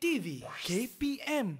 TV, KPM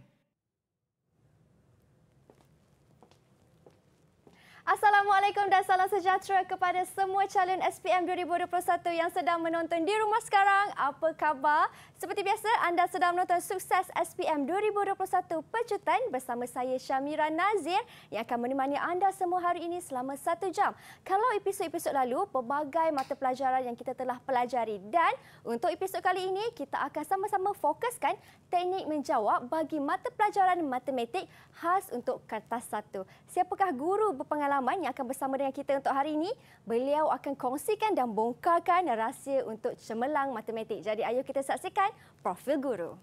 Assalamualaikum dan salam sejahtera kepada semua calon SPM 2021 yang sedang menonton di rumah sekarang. Apa khabar? Seperti biasa, anda sedang menonton sukses SPM 2021 Pecutan bersama saya Syamira Nazir yang akan menemani anda semua hari ini selama satu jam. Kalau episod-episod lalu, pelbagai mata pelajaran yang kita telah pelajari. Dan untuk episod kali ini, kita akan sama-sama fokuskan teknik menjawab bagi mata pelajaran matematik khas untuk kertas satu. Siapakah guru berpengalaman pengalaman yang akan bersama dengan kita untuk hari ini. Beliau akan kongsikan dan bongkarkan rahsia untuk cemerlang matematik. Jadi ayo kita saksikan Profil Guru.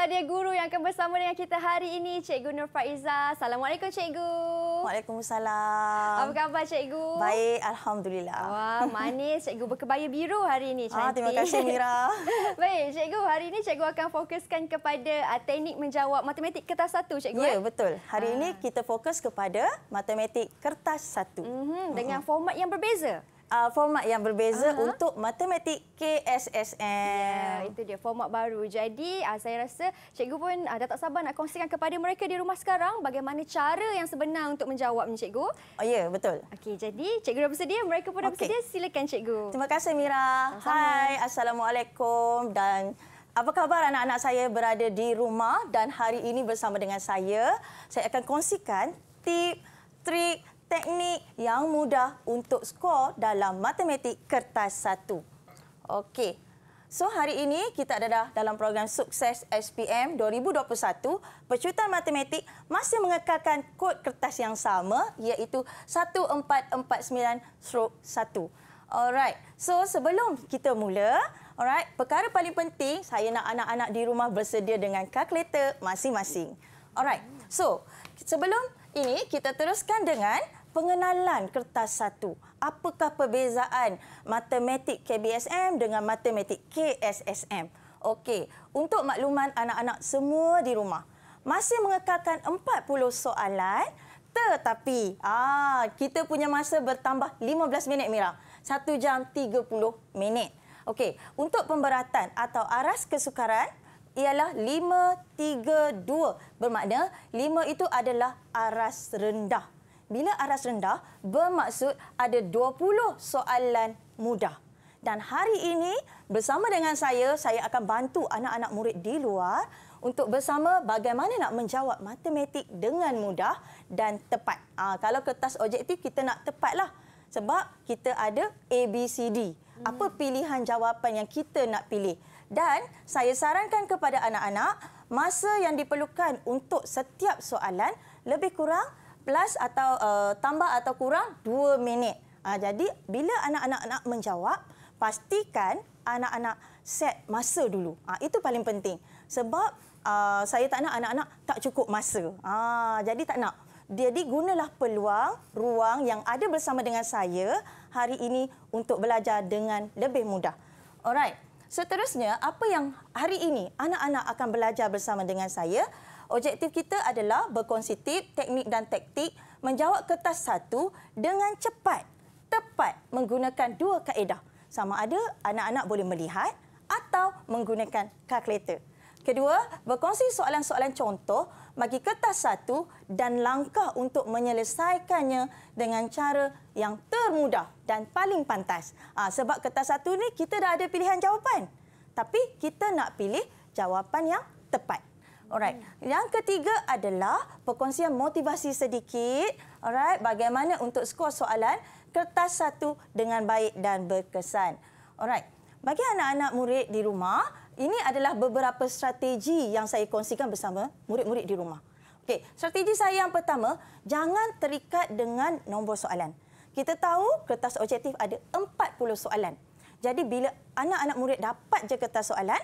itulah dia guru yang akan bersama dengan kita hari ini, Cikgu Nur Faiza. Assalamualaikum, Cikgu. Waalaikumsalam. Apa khabar, Cikgu? Baik, Alhamdulillah. Wah, manis. Cikgu berkebaya biru hari ini. Ah, cantik. Ah, terima kasih, Mira. Baik, Cikgu. Hari ini Cikgu akan fokuskan kepada ah, teknik menjawab matematik kertas satu, Cikgu. Ya, eh? betul. Hari ah. ini kita fokus kepada matematik kertas satu. Mm -hmm, dengan mm -hmm. format yang berbeza uh, format yang berbeza uh -huh. untuk matematik KSSM. Yeah, itu dia format baru. Jadi uh, saya rasa cikgu pun uh, dah tak sabar nak kongsikan kepada mereka di rumah sekarang bagaimana cara yang sebenar untuk menjawab ni cikgu. Oh ya, betul. Okey, jadi cikgu dah bersedia, mereka pun dah okay. bersedia. Silakan cikgu. Terima kasih Mira. Sama. Hai, assalamualaikum dan apa khabar anak-anak saya berada di rumah dan hari ini bersama dengan saya, saya akan kongsikan tip, trik, teknik yang mudah untuk skor dalam matematik kertas satu. Okey. So hari ini kita ada dah dalam program sukses SPM 2021 Pecutan Matematik masih mengekalkan kod kertas yang sama iaitu 1449-1. Alright. So sebelum kita mula, alright, perkara paling penting saya nak anak-anak di rumah bersedia dengan kalkulator masing-masing. Alright. So sebelum ini kita teruskan dengan pengenalan kertas satu. Apakah perbezaan matematik KBSM dengan matematik KSSM? Okey, untuk makluman anak-anak semua di rumah. Masih mengekalkan 40 soalan tetapi ah kita punya masa bertambah 15 minit Mira. 1 jam 30 minit. Okey, untuk pemberatan atau aras kesukaran ialah 5 3 2 bermakna 5 itu adalah aras rendah bila aras rendah bermaksud ada 20 soalan mudah. Dan hari ini bersama dengan saya, saya akan bantu anak-anak murid di luar untuk bersama bagaimana nak menjawab matematik dengan mudah dan tepat. Ha, kalau kertas objektif, kita nak tepatlah. Sebab kita ada A, B, C, D. Hmm. Apa pilihan jawapan yang kita nak pilih. Dan saya sarankan kepada anak-anak, masa yang diperlukan untuk setiap soalan lebih kurang plus atau uh, tambah atau kurang 2 minit. Uh, jadi bila anak-anak nak menjawab, pastikan anak-anak set masa dulu. Uh, itu paling penting. Sebab uh, saya tak nak anak-anak tak cukup masa. Uh, jadi tak nak. Jadi gunalah peluang, ruang yang ada bersama dengan saya hari ini untuk belajar dengan lebih mudah. Alright. Seterusnya, apa yang hari ini anak-anak akan belajar bersama dengan saya? Objektif kita adalah berkongsi tip, teknik dan taktik menjawab kertas satu dengan cepat, tepat menggunakan dua kaedah. Sama ada anak-anak boleh melihat atau menggunakan kalkulator. Kedua, berkongsi soalan-soalan contoh bagi kertas satu dan langkah untuk menyelesaikannya dengan cara yang termudah dan paling pantas. Ah, sebab kertas satu ni kita dah ada pilihan jawapan. Tapi kita nak pilih jawapan yang tepat. Alright. Yang ketiga adalah perkongsian motivasi sedikit. Alright. Bagaimana untuk skor soalan kertas satu dengan baik dan berkesan. Alright. Bagi anak-anak murid di rumah, ini adalah beberapa strategi yang saya kongsikan bersama murid-murid di rumah. Okey, strategi saya yang pertama, jangan terikat dengan nombor soalan. Kita tahu kertas objektif ada 40 soalan. Jadi bila anak-anak murid dapat je kertas soalan,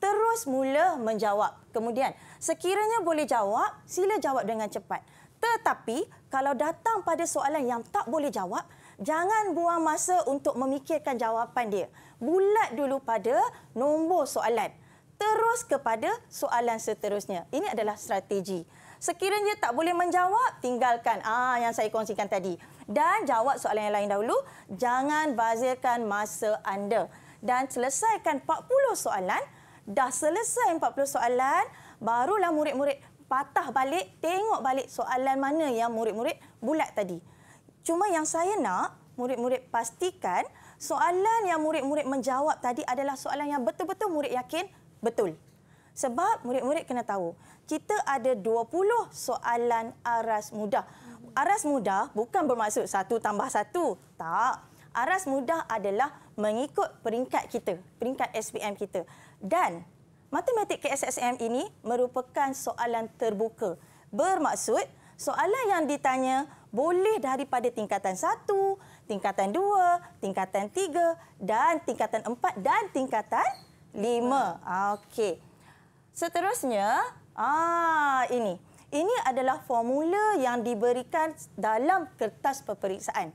terus mula menjawab. Kemudian, sekiranya boleh jawab, sila jawab dengan cepat. Tetapi, kalau datang pada soalan yang tak boleh jawab, jangan buang masa untuk memikirkan jawapan dia. Bulat dulu pada nombor soalan. Terus kepada soalan seterusnya. Ini adalah strategi. Sekiranya tak boleh menjawab, tinggalkan ah yang saya kongsikan tadi. Dan jawab soalan yang lain dahulu. Jangan bazirkan masa anda. Dan selesaikan 40 soalan dah selesai 40 soalan, barulah murid-murid patah balik tengok balik soalan mana yang murid-murid bulat tadi. Cuma yang saya nak murid-murid pastikan soalan yang murid-murid menjawab tadi adalah soalan yang betul-betul murid yakin betul. Sebab murid-murid kena tahu, kita ada 20 soalan aras mudah. Aras mudah bukan bermaksud satu tambah satu. Tak. Aras mudah adalah mengikut peringkat kita, peringkat SPM kita dan matematik KSSM ini merupakan soalan terbuka. Bermaksud soalan yang ditanya boleh daripada tingkatan 1, tingkatan 2, tingkatan 3 dan tingkatan 4 dan tingkatan 5. Okey. Seterusnya, ah ini. Ini adalah formula yang diberikan dalam kertas peperiksaan.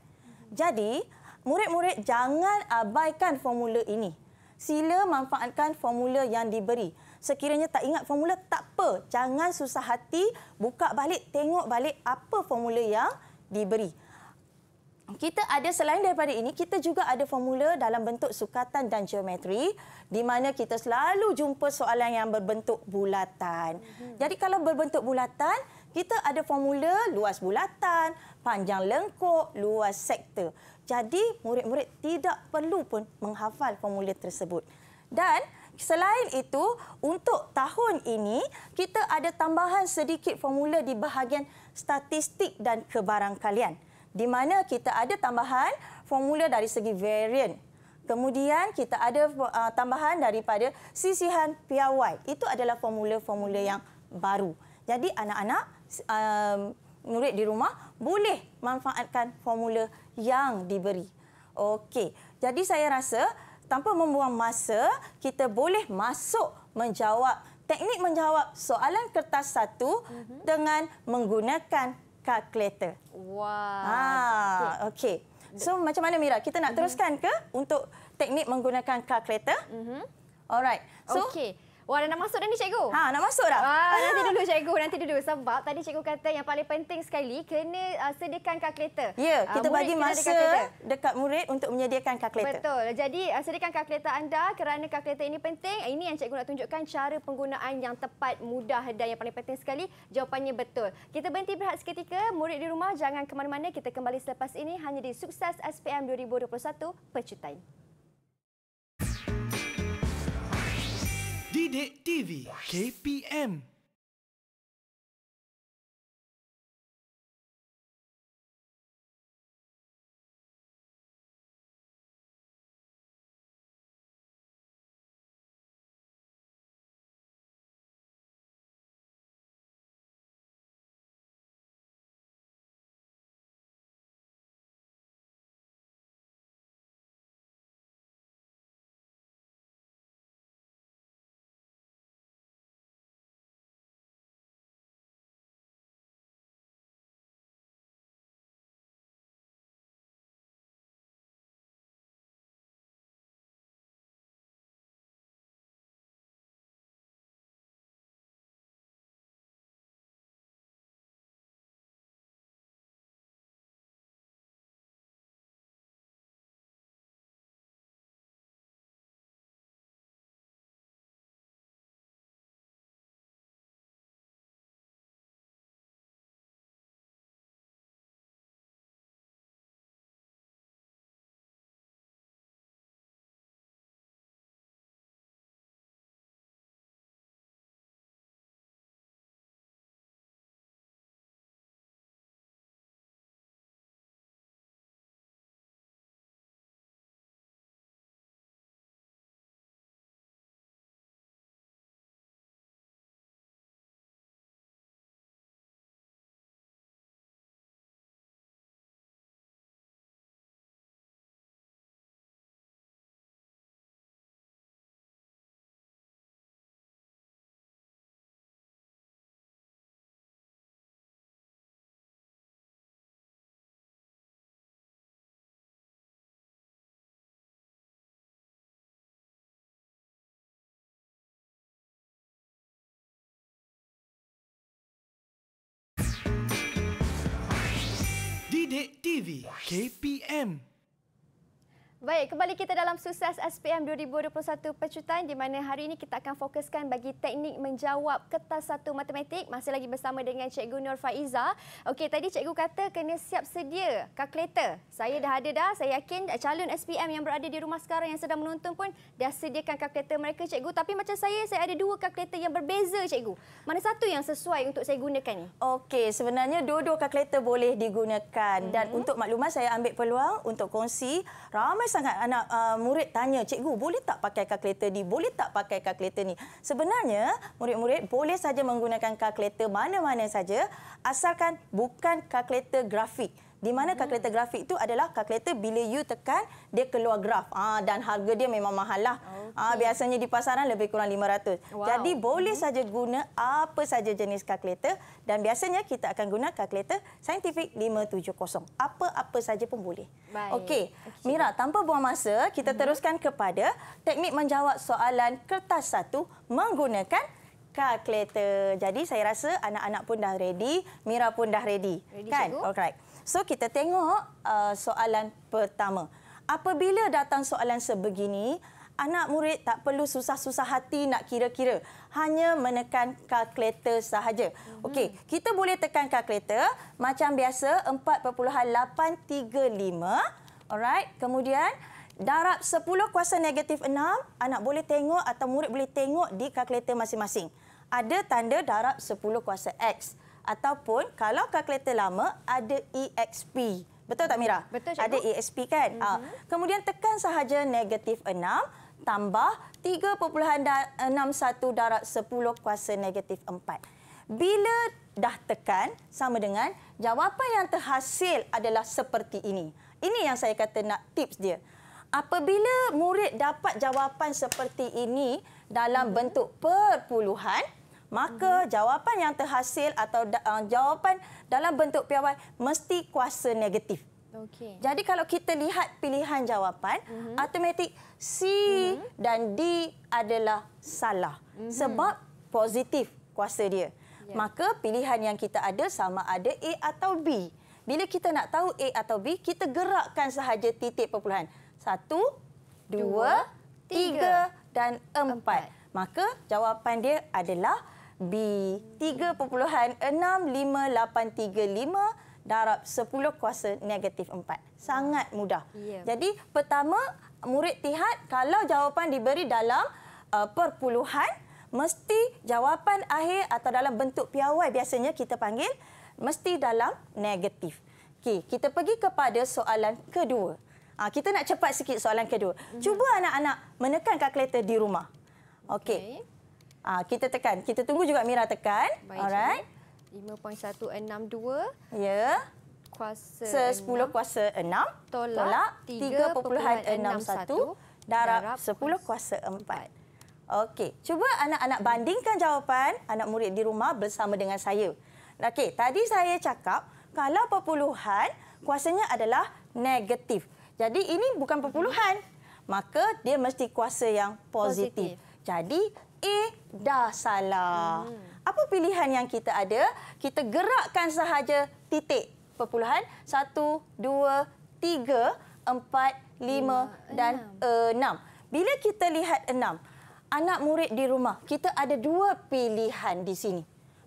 Jadi, murid-murid jangan abaikan formula ini sila manfaatkan formula yang diberi. Sekiranya tak ingat formula, tak apa. Jangan susah hati, buka balik, tengok balik apa formula yang diberi. Kita ada selain daripada ini, kita juga ada formula dalam bentuk sukatan dan geometri di mana kita selalu jumpa soalan yang berbentuk bulatan. Mhm. Jadi kalau berbentuk bulatan, kita ada formula luas bulatan, panjang lengkok, luas sektor. Jadi murid-murid tidak perlu pun menghafal formula tersebut. Dan selain itu, untuk tahun ini, kita ada tambahan sedikit formula di bahagian statistik dan kebarangkalian. Di mana kita ada tambahan formula dari segi varian. Kemudian kita ada uh, tambahan daripada sisihan piawai. Itu adalah formula-formula yang baru. Jadi anak-anak um, murid di rumah boleh manfaatkan formula yang diberi. Okey, jadi saya rasa tanpa membuang masa, kita boleh masuk menjawab teknik menjawab soalan kertas satu mhm. dengan menggunakan kalkulator. Wah. Wow. Ah, ha, okey. So macam mana Mira? Kita nak mhm. teruskan ke untuk teknik menggunakan kalkulator? Mhm. Alright. So, okey. Wah, oh, dah nak masuk dah ni cikgu. Ha, nak masuk dah. Ah, nanti dulu cikgu, nanti dulu sebab tadi cikgu kata yang paling penting sekali kena uh, sediakan kalkulator. Ya, ah, kita uh, bagi masa dekat murid untuk menyediakan kalkulator. Betul. Jadi, uh, sediakan kalkulator anda kerana kalkulator ini penting. Ini yang cikgu nak tunjukkan cara penggunaan yang tepat, mudah dan yang paling penting sekali jawapannya betul. Kita berhenti berehat seketika. Murid di rumah jangan ke mana-mana. Kita kembali selepas ini hanya di Sukses SPM 2021 Pecutan. Didik TV KPM Sidik TV KPM Baik, kembali kita dalam sukses SPM 2021 pecutan di mana hari ini kita akan fokuskan bagi teknik menjawab kertas satu matematik. Masih lagi bersama dengan Cikgu Nur Faiza. Okey, tadi Cikgu kata kena siap sedia kalkulator. Saya dah ada dah. Saya yakin calon SPM yang berada di rumah sekarang yang sedang menonton pun dah sediakan kalkulator mereka, Cikgu. Tapi macam saya, saya ada dua kalkulator yang berbeza, Cikgu. Mana satu yang sesuai untuk saya gunakan ni? Okey, sebenarnya dua-dua kalkulator boleh digunakan. Mm-hmm. Dan mhm. untuk maklumat, saya ambil peluang untuk kongsi ramai sangat anak uh, murid tanya cikgu boleh tak pakai kalkulator ni boleh tak pakai kalkulator ni sebenarnya murid-murid boleh saja menggunakan kalkulator mana-mana saja asalkan bukan kalkulator grafik di mana mm-hmm. kalkulator grafik itu adalah kalkulator bila you tekan, dia keluar graf. Ha, dan harga dia memang mahal lah. Ah, okay. Ha, biasanya di pasaran lebih kurang RM500. Wow. Jadi boleh mm-hmm. saja guna apa saja jenis kalkulator. Dan biasanya kita akan guna kalkulator Scientific 570. Apa-apa saja pun boleh. Okey, okay. Mira tanpa buang masa, kita hmm. teruskan kepada teknik menjawab soalan kertas satu menggunakan kalkulator. Jadi saya rasa anak-anak pun dah ready, Mira pun dah ready. Ready kan? cikgu. Alright. So kita tengok uh, soalan pertama. Apabila datang soalan sebegini, anak murid tak perlu susah-susah hati nak kira-kira. Hanya menekan kalkulator sahaja. Mhm. Okey, kita boleh tekan kalkulator macam biasa 4.835. Alright, kemudian darab 10 kuasa negatif 6, anak boleh tengok atau murid boleh tengok di kalkulator masing-masing. Ada tanda darab 10 kuasa X ataupun kalau kalkulator lama ada EXP. Betul tak Mira? Betul Cikgu. Ada EXP kan? Mm -hmm. Kemudian tekan sahaja negatif 6 tambah 3.61 darab 10 kuasa negatif 4. Bila dah tekan sama dengan jawapan yang terhasil adalah seperti ini. Ini yang saya kata nak tips dia. Apabila murid dapat jawapan seperti ini dalam mhm. bentuk perpuluhan, maka hmm jawapan yang terhasil atau da- uh, jawapan dalam bentuk piawai mesti kuasa negatif. Okay. Jadi kalau kita lihat pilihan jawapan, mm-hmm. automatik C mm-hmm. dan D adalah salah mm-hmm. sebab positif kuasa dia. Yeah. Maka pilihan yang kita ada sama ada A atau B. Bila kita nak tahu A atau B, kita gerakkan sahaja titik perpuluhan. Satu, dua, dua tiga, tiga dan empat. empat. Maka jawapan dia adalah B 3.65835 darab 10 kuasa negatif 4. Sangat mudah. Yeah. Jadi pertama murid tihat kalau jawapan diberi dalam uh, perpuluhan mesti jawapan akhir atau dalam bentuk piawai biasanya kita panggil mesti dalam negatif. okay kita pergi kepada soalan kedua. Ha, kita nak cepat sikit soalan kedua. Mm Cuba anak-anak menekan kalkulator di rumah. Okey. Okay. Ah, kita tekan. Kita tunggu juga Mira tekan. Baik, Alright. 5.162. Ya. Kuasa 10 kuasa 6. Tolak, tolak 3.61. Darab 10 kuasa 4. Okey. Cuba anak-anak hmm. bandingkan jawapan anak murid di rumah bersama dengan saya. Okey. Tadi saya cakap kalau perpuluhan kuasanya adalah negatif. Jadi ini bukan perpuluhan. Hmm. Maka dia mesti kuasa yang positif. positif. Jadi A dah salah. Hmm. Apa pilihan yang kita ada? Kita gerakkan sahaja titik perpuluhan. Satu, dua, tiga, empat, lima dua, dan enam. Uh, Bila kita lihat enam, anak murid di rumah, kita ada dua pilihan di sini.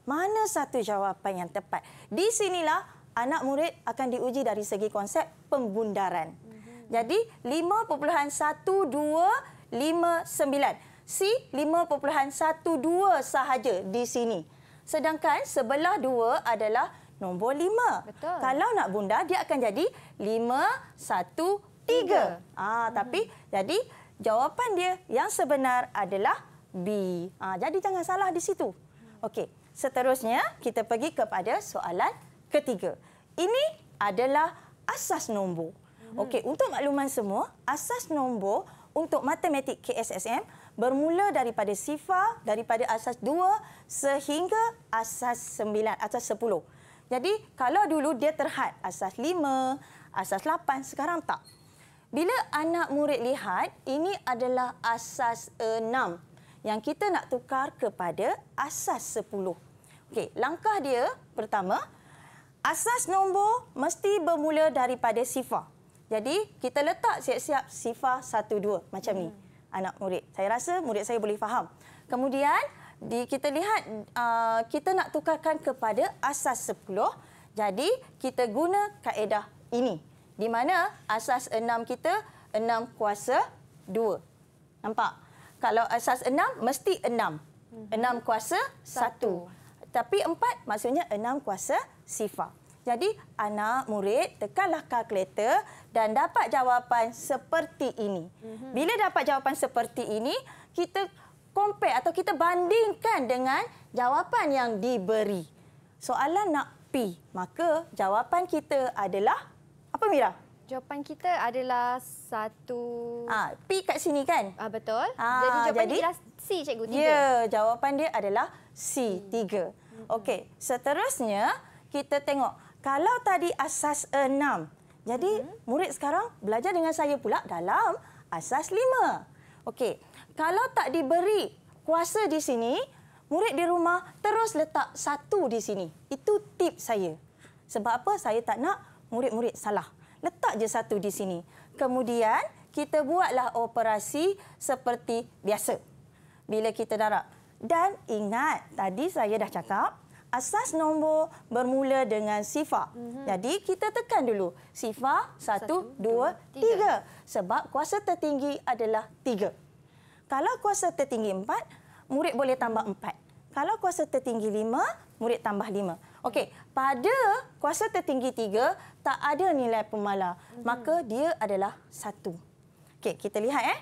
Mana satu jawapan yang tepat? Di sinilah anak murid akan diuji dari segi konsep pembundaran. Mhm. Jadi, lima perpuluhan satu, dua, lima, sembilan. C 5.12 sahaja di sini. Sedangkan sebelah dua adalah nombor 5. Betul. Kalau nak bundar dia akan jadi 513. Ah hmm. tapi jadi jawapan dia yang sebenar adalah B. Ah jadi jangan salah di situ. Okey. Seterusnya kita pergi kepada soalan ketiga. Ini adalah asas nombor. Hmm. Okey, untuk makluman semua, asas nombor untuk matematik KSSM bermula daripada sifar, daripada asas dua sehingga asas sembilan, asas sepuluh. Jadi kalau dulu dia terhad asas lima, asas lapan sekarang tak. Bila anak murid lihat, ini adalah asas enam yang kita nak tukar kepada asas sepuluh. Okey, langkah dia pertama, asas nombor mesti bermula daripada sifar. Jadi kita letak siap-siap sifar satu dua macam hmm. ni anak murid. Saya rasa murid saya boleh faham. Kemudian di kita lihat uh, kita nak tukarkan kepada asas 10. Jadi kita guna kaedah ini di mana asas 6 kita 6 kuasa 2. Nampak? Kalau asas 6 mesti 6. 6 mhm. kuasa 1. Tapi 4 maksudnya 6 kuasa sifar. Jadi anak murid tekanlah kalkulator dan dapat jawapan seperti ini. Mhm. Bila dapat jawapan seperti ini, kita compare atau kita bandingkan dengan jawapan yang diberi. Soalan nak P, maka jawapan kita adalah apa Mira? Jawapan kita adalah satu... Ha, P kat sini kan? Ah Betul. Ha, jadi jawapan jadi... dia adalah C, cikgu, tiga. Ya, jawapan dia adalah C, hmm. tiga. Hmm. Okey, seterusnya kita tengok. Kalau tadi asas enam, jadi hmm. murid sekarang belajar dengan saya pula dalam asas lima. Okey, kalau tak diberi kuasa di sini, murid di rumah terus letak satu di sini. Itu tip saya. Sebab apa saya tak nak murid-murid salah. Letak je satu di sini. Kemudian, kita buatlah operasi seperti biasa. Bila kita darab. Dan ingat, tadi saya dah cakap, asas nombor bermula dengan sifar. Mm -hmm. Jadi kita tekan dulu sifar 1 2 3 sebab kuasa tertinggi adalah 3. Kalau kuasa tertinggi 4, murid boleh tambah 4. Kalau kuasa tertinggi 5, murid tambah 5. Okey, pada kuasa tertinggi 3 tak ada nilai pemala, mm -hmm. maka dia adalah 1. Okey, kita lihat eh.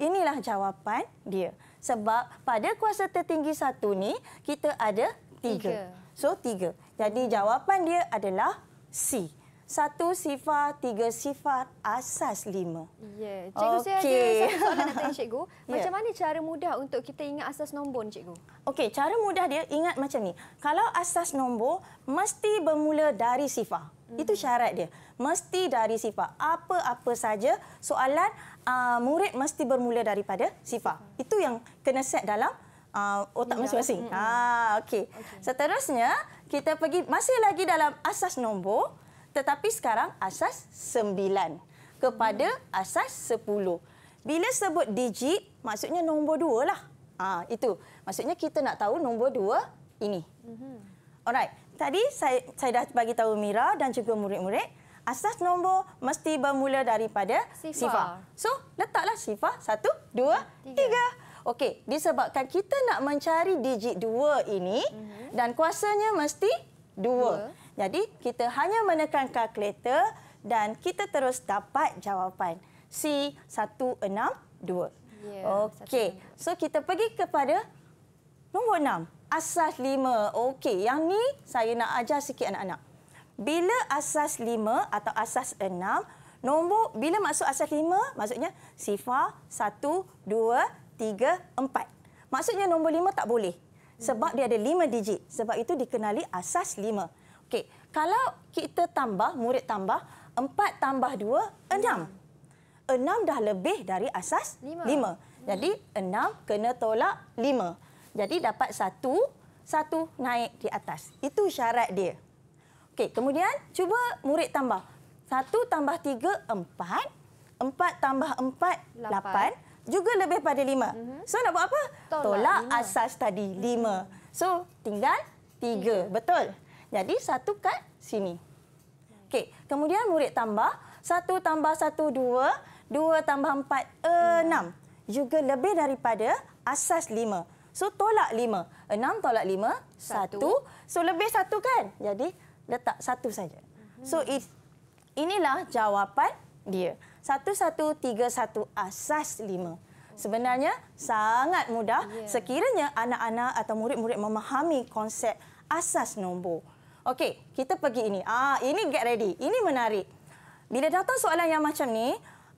Inilah jawapan dia. Sebab pada kuasa tertinggi satu ni kita ada Tiga. So tiga. Jadi jawapan dia adalah C. Satu sifat, tiga sifat, asas lima. Ya. Cikgu okay. saya ada satu soalan nak tanya cikgu. Ya. Macam mana cara mudah untuk kita ingat asas nombor ni cikgu? Okey, cara mudah dia ingat macam ni. Kalau asas nombor, mesti bermula dari sifat. Hmm. Itu syarat dia. Mesti dari sifat. Apa-apa saja soalan, uh, murid mesti bermula daripada sifat. Itu yang kena set dalam uh, otak masing-masing. Ha, okey. Seterusnya, kita pergi masih lagi dalam asas nombor tetapi sekarang asas sembilan kepada mm-hmm. asas sepuluh. Bila sebut digit, maksudnya nombor dua lah. Ah, itu. Maksudnya kita nak tahu nombor dua ini. Mm-hmm. Alright. Tadi saya, saya dah bagi tahu Mira dan juga murid-murid, asas nombor mesti bermula daripada sifar. sifar. So, letaklah sifar satu, dua, tiga. tiga. Okey, disebabkan kita nak mencari digit dua ini mm -hmm. dan kuasanya mesti dua. 2. Jadi, kita hanya menekan kalkulator dan kita terus dapat jawapan C162. Yeah, Okey, so kita pergi kepada nombor enam asas lima. Okey, yang ni saya nak ajar sikit anak-anak. Bila asas lima atau asas enam Nombor, bila masuk asas lima, maksudnya sifar satu, dua, tiga, empat. Maksudnya nombor lima tak boleh. Sebab dia ada lima digit. Sebab itu dikenali asas lima. Okey, kalau kita tambah, murid tambah, empat tambah dua, enam. Enam dah lebih dari asas lima. Jadi enam kena tolak lima. Jadi dapat satu, satu naik di atas. Itu syarat dia. Okey, kemudian cuba murid tambah. Satu tambah tiga, empat. Empat tambah empat, lapan. lapan juga lebih pada lima. Mm -hmm. So nak buat apa? Tolak, Tolak asas tadi mhm. lima. Mm -hmm. So tinggal tiga. tiga. Betul. Jadi satu kat sini. Okay. Kemudian murid tambah. Satu tambah satu dua. Dua tambah empat enam. Juga lebih daripada asas lima. So tolak lima. Enam tolak lima. Satu. satu. So lebih satu kan? Jadi letak satu saja. Mhm. So inilah jawapan dia. 1131 asas 5. Sebenarnya sangat mudah sekiranya anak-anak atau murid-murid memahami konsep asas nombor. Okey, kita pergi ini. Ah, ini get ready. Ini menarik. Bila datang soalan yang macam ni,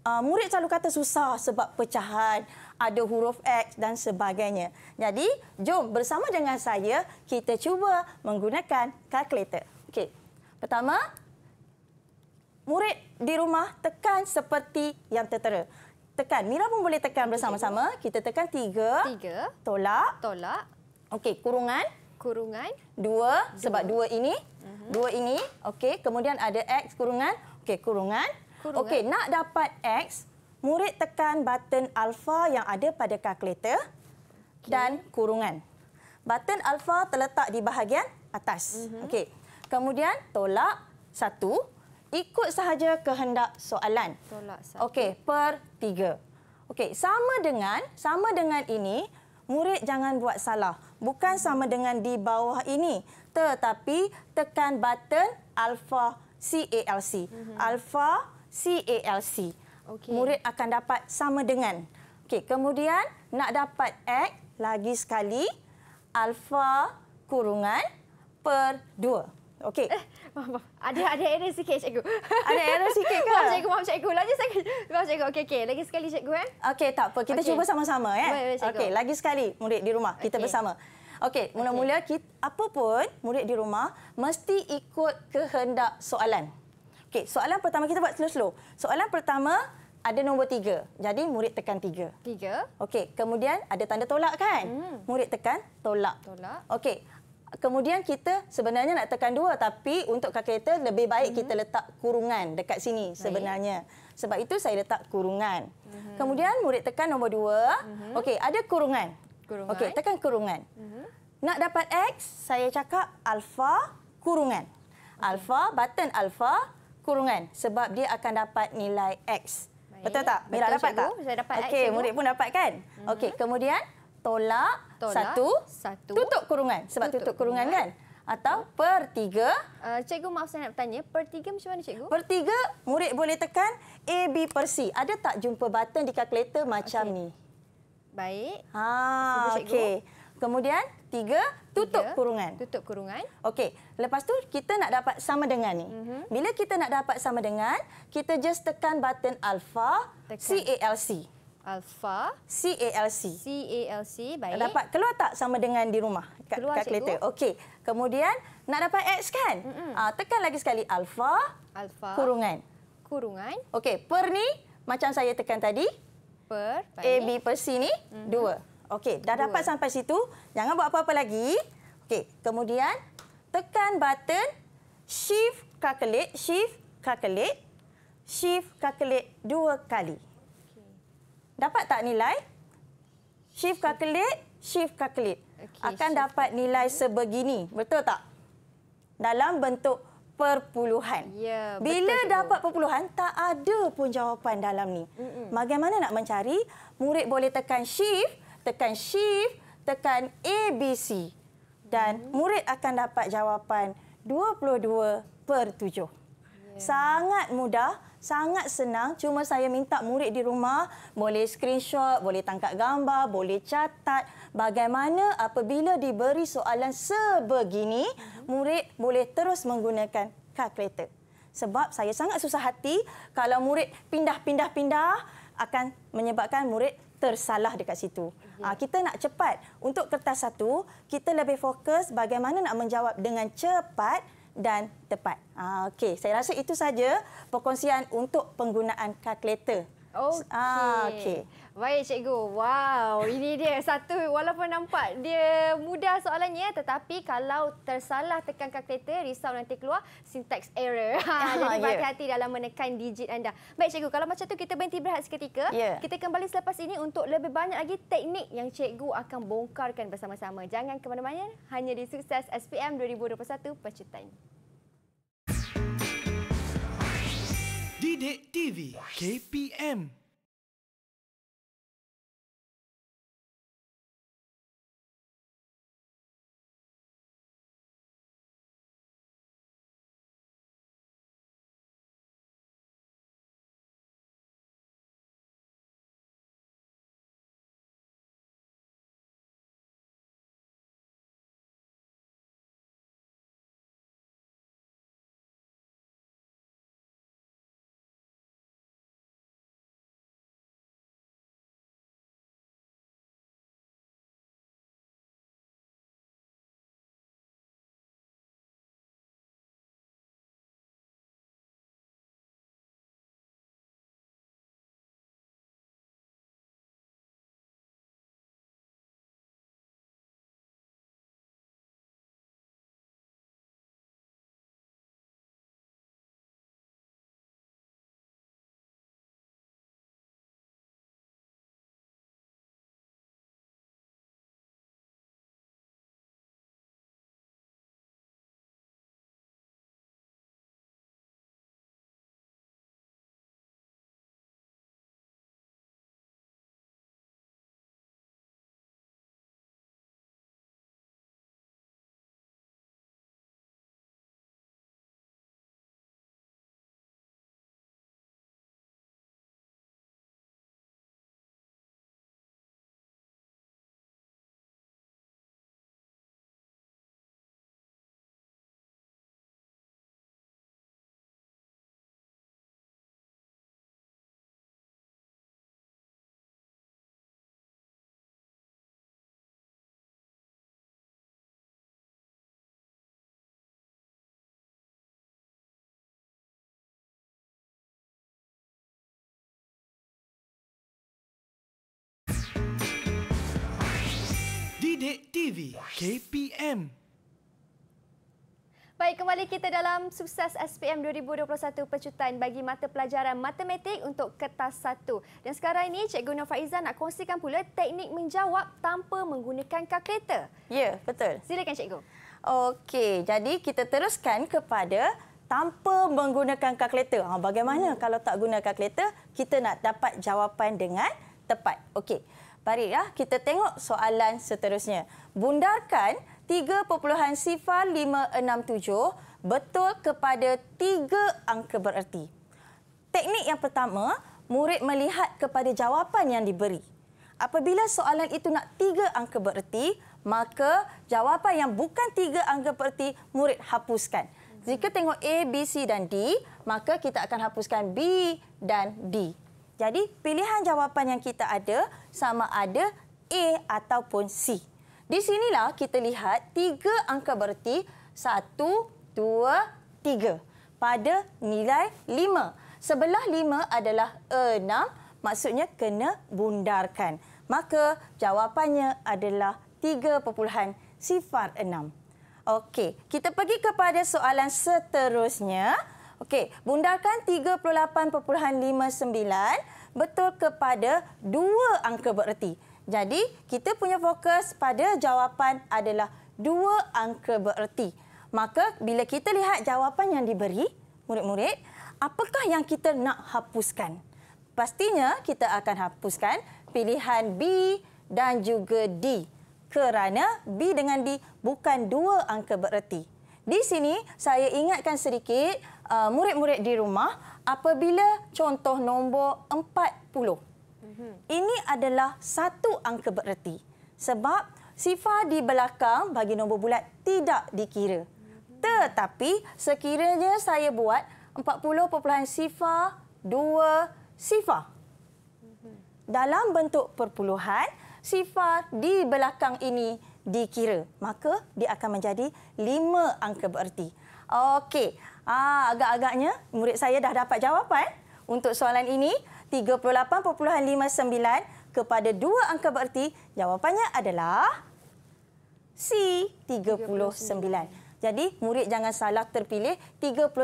ah, murid selalu kata susah sebab pecahan, ada huruf x dan sebagainya. Jadi, jom bersama dengan saya kita cuba menggunakan kalkulator. Okey. Pertama, murid di rumah tekan seperti yang tertera. Tekan. Mira pun boleh tekan bersama-sama. Kita tekan tiga. Tiga. Tolak. Tolak. Okey, kurungan. Kurungan. Dua. dua. Sebab dua ini. Uh-huh. Dua ini. Okey, kemudian ada X kurungan. Okey, kurungan. kurungan. Okey, nak dapat X, murid tekan button alpha yang ada pada kalkulator okay. dan kurungan. Button alpha terletak di bahagian atas. Uh-huh. Okey. Kemudian tolak satu ikut sahaja kehendak soalan. Tolak satu. Okey, per tiga. Okey, sama dengan sama dengan ini, murid jangan buat salah. Bukan sama dengan di bawah ini, tetapi tekan button alpha CALC. Mhm. Alpha CALC. Okey. Murid akan dapat sama dengan. Okey, kemudian nak dapat x lagi sekali alpha kurungan per dua. Okey. Eh. Ada ada error sikit cikgu. Ada error sikit ke? Kan? Maaf cikgu, maaf cikgu. Lagi sekali. Maaf cikgu. Okey okey. Lagi sekali cikgu eh. Okey, tak apa. Kita okay. cuba sama-sama ya. Okey, lagi sekali murid di rumah. Kita okay. bersama. Okey, mula-mula kita, apa pun murid di rumah mesti ikut kehendak soalan. Okey, soalan pertama kita buat slow-slow. Soalan pertama ada nombor tiga. Jadi murid tekan tiga. Tiga. Okey, kemudian ada tanda tolak kan? Hmm. Murid tekan tolak. Tolak. Okey, kemudian kita sebenarnya nak tekan dua tapi untuk kakator lebih baik -hmm. kita letak kurungan dekat sini sebenarnya. Sebab itu saya letak kurungan. -hmm. Kemudian murid tekan nombor dua. -hmm. Okey, ada kurungan. kurungan. Okey, tekan kurungan. -hmm. Nak dapat X, saya cakap alfa kurungan. Okay. Alfa, button alfa kurungan. Sebab dia akan dapat nilai X. Betul tak? Mira dapat cikgu. tak? Saya dapat okay, X. Okey, murid pun dapat kan? -hmm. Okey, kemudian tolak, tolak satu, satu, tutup kurungan. Sebab tutup, tutup kurungan, kurungan kan? Atau per tiga. Uh, eh, cikgu maaf saya nak bertanya, per tiga macam mana cikgu? Per tiga, murid boleh tekan A, B per C. Ada tak jumpa button di kalkulator macam okay. ni? Baik. Ha, okey. Kemudian tiga, tutup tiga, kurungan. Tutup kurungan. Okey, lepas tu kita nak dapat sama dengan ni. Mm -hmm. Bila kita nak dapat sama dengan, kita just tekan button alpha, C-A-L-C. Alpha. C A L C. C A L C. Baik. Dapat keluar tak sama dengan di rumah? Keluar kalkulator. Okey. Kemudian nak dapat X kan? Mm -mm. tekan lagi sekali alpha. Alpha. Kurungan. Kurungan. Okey, per ni macam saya tekan tadi. Per. Baik. AB per C ni Mm -hmm. Okey, dah dapat sampai situ. Jangan buat apa-apa lagi. Okey, kemudian tekan button shift calculate, shift calculate, shift calculate dua kali dapat tak nilai? Shift calculate, shift calculate. Okay, Akan shift. dapat nilai sebegini, betul tak? Dalam bentuk perpuluhan. Ya, Bila betul dapat juga. perpuluhan, tak ada pun jawapan dalam ni. Mm-mm. Bagaimana nak mencari? Murid boleh tekan shift, tekan shift, tekan ABC. Dan mm-hmm. murid akan dapat jawapan 22 per 7. Yeah. Sangat mudah sangat senang cuma saya minta murid di rumah boleh screenshot boleh tangkap gambar boleh catat bagaimana apabila diberi soalan sebegini murid boleh terus menggunakan kalkulator sebab saya sangat susah hati kalau murid pindah-pindah-pindah akan menyebabkan murid tersalah dekat situ. Mhm. Ah, kita nak cepat. Untuk kertas satu, kita lebih fokus bagaimana nak menjawab dengan cepat dan tepat. Ah, okey, saya rasa itu saja perkongsian untuk penggunaan kalkulator Okey. Ah, okay. Baik cikgu. Wow, ini dia satu walaupun nampak dia mudah soalannya tetapi kalau tersalah tekan kalkulator risau nanti keluar syntax error. Ha, ah, jadi yeah. Ya. hati-hati dalam menekan digit anda. Baik cikgu, kalau macam tu kita berhenti berehat seketika. Yeah. Kita kembali selepas ini untuk lebih banyak lagi teknik yang cikgu akan bongkarkan bersama-sama. Jangan ke mana-mana, hanya di Sukses SPM 2021 Pecutan. Didik TV KPM Update TV KPM. Baik, kembali kita dalam sukses SPM 2021 pecutan bagi mata pelajaran matematik untuk kertas satu. Dan sekarang ini, Cikgu Nur Faizan nak kongsikan pula teknik menjawab tanpa menggunakan kalkulator. Ya, betul. Silakan, Cikgu. Okey, jadi kita teruskan kepada tanpa menggunakan kalkulator. Ha, bagaimana hmm. kalau tak guna kalkulator, kita nak dapat jawapan dengan tepat. Okey. Baik ya, ah. kita tengok soalan seterusnya. Bundarkan 3.0567 betul kepada tiga angka bererti. Teknik yang pertama, murid melihat kepada jawapan yang diberi. Apabila soalan itu nak tiga angka bererti, maka jawapan yang bukan tiga angka bererti murid hapuskan. Jika tengok A, B, C dan D, maka kita akan hapuskan B dan D. Jadi pilihan jawapan yang kita ada sama ada A ataupun C. Di sinilah kita lihat tiga angka bererti satu, dua, tiga pada nilai lima. Sebelah lima adalah enam, maksudnya kena bundarkan. Maka jawapannya adalah tiga perpuluhan sifar enam. Okey, kita pergi kepada soalan seterusnya. Okey, bundarkan 38.59 betul kepada dua angka bererti. Jadi, kita punya fokus pada jawapan adalah dua angka bererti. Maka, bila kita lihat jawapan yang diberi, murid-murid, apakah yang kita nak hapuskan? Pastinya, kita akan hapuskan pilihan B dan juga D. Kerana B dengan D bukan dua angka bererti. Di sini, saya ingatkan sedikit... Uh, murid-murid di rumah apabila contoh nombor 40. Mhm. Ini adalah satu angka bererti sebab sifar di belakang bagi nombor bulat tidak dikira. Tetapi sekiranya saya buat 40 perpuluhan sifar 2 sifar. Mhm. Dalam bentuk perpuluhan, sifar di belakang ini dikira. Maka dia akan menjadi 5 angka bererti. Okey. Ah, agak-agaknya murid saya dah dapat jawapan untuk soalan ini 38.59 kepada dua angka berarti jawapannya adalah C 39. Jadi murid jangan salah terpilih 39.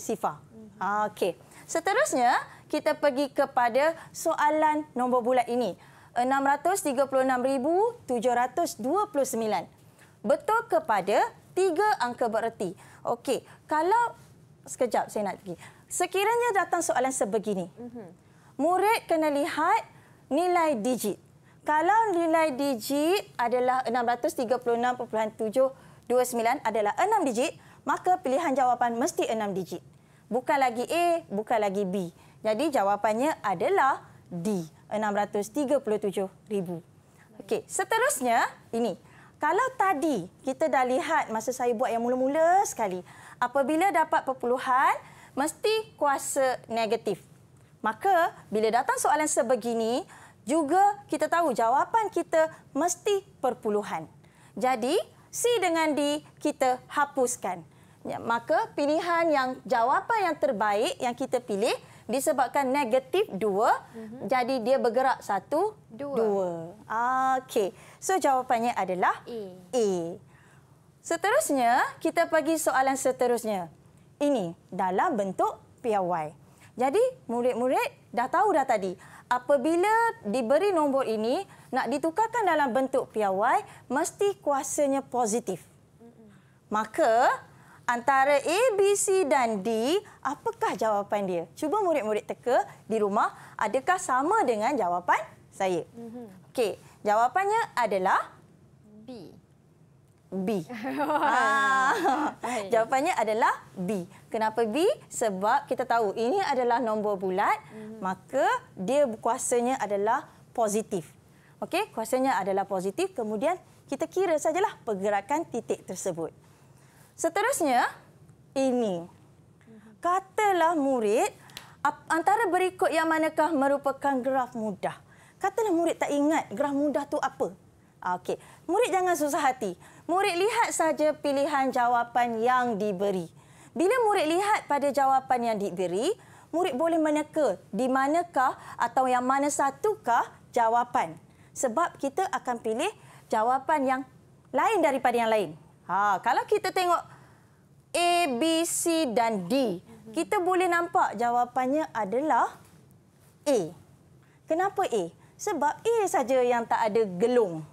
sifar. Hmm. Ah, okey. Seterusnya kita pergi kepada soalan nombor bulat ini 636729. Betul kepada tiga angka bererti. Okey, kalau sekejap saya nak pergi. Sekiranya datang soalan sebegini. Mhm. Murid kena lihat nilai digit. Kalau nilai digit adalah 636.729 adalah enam digit, maka pilihan jawapan mesti enam digit. Bukan lagi A, bukan lagi B. Jadi jawapannya adalah D, 637,000. Okey, seterusnya ini. Kalau tadi kita dah lihat masa saya buat yang mula-mula sekali, apabila dapat perpuluhan, mesti kuasa negatif. Maka bila datang soalan sebegini, juga kita tahu jawapan kita mesti perpuluhan. Jadi C dengan D kita hapuskan. Ya, maka pilihan yang jawapan yang terbaik yang kita pilih disebabkan negatif dua, mm -hmm. jadi dia bergerak satu, dua. dua. Okey, so jawapannya adalah A. A. Seterusnya, kita pergi soalan seterusnya. Ini dalam bentuk piawai. Jadi, murid-murid dah tahu dah tadi, apabila diberi nombor ini, nak ditukarkan dalam bentuk piawai, mesti kuasanya positif. Maka, antara A, B, C dan D, apakah jawapan dia? Cuba murid-murid teka di rumah, adakah sama dengan jawapan saya? Mhm. Okey, jawapannya adalah B. B. Ah. jawapannya adalah B. Kenapa B? Sebab kita tahu ini adalah nombor bulat, mhm. maka dia kuasanya adalah positif. Okey, kuasanya adalah positif, kemudian kita kira sajalah pergerakan titik tersebut. Seterusnya, ini. Katalah murid, antara berikut yang manakah merupakan graf mudah. Katalah murid tak ingat graf mudah tu apa. Okey, murid jangan susah hati. Murid lihat saja pilihan jawapan yang diberi. Bila murid lihat pada jawapan yang diberi, murid boleh meneka di manakah atau yang mana satukah jawapan. Sebab kita akan pilih jawapan yang lain daripada yang lain. Ha, kalau kita tengok A, B, C dan D, kita boleh nampak jawapannya adalah A. Kenapa A? Sebab A saja yang tak ada gelung.